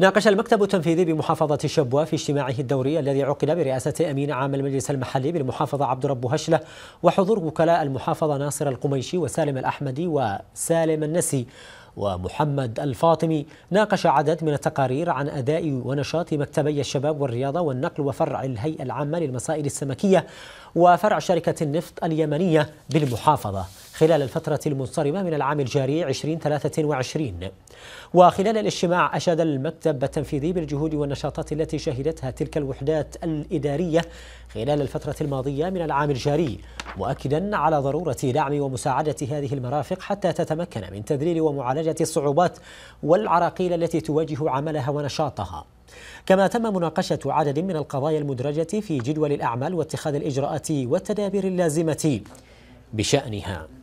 ناقش المكتب التنفيذي بمحافظة شبوة في اجتماعه الدوري الذي عقد برئاسة أمين عام المجلس المحلي بالمحافظة عبد رب هشلة وحضور وكلاء المحافظة ناصر القميشي وسالم الأحمدي وسالم النسي ومحمد الفاطمي ناقش عدد من التقارير عن أداء ونشاط مكتبي الشباب والرياضة والنقل وفرع الهيئة العامة للمسائل السمكية وفرع شركة النفط اليمنية بالمحافظة خلال الفترة المنصرمة من العام الجاري 2023 وخلال الاجتماع أشاد المكتب التنفيذي بالجهود والنشاطات التي شهدتها تلك الوحدات الإدارية خلال الفترة الماضية من العام الجاري مؤكدا على ضرورة دعم ومساعدة هذه المرافق حتى تتمكن من تذليل ومعالجة الصعوبات والعراقيل التي تواجه عملها ونشاطها كما تم مناقشة عدد من القضايا المدرجة في جدول الأعمال واتخاذ الإجراءات والتدابير اللازمة بشأنها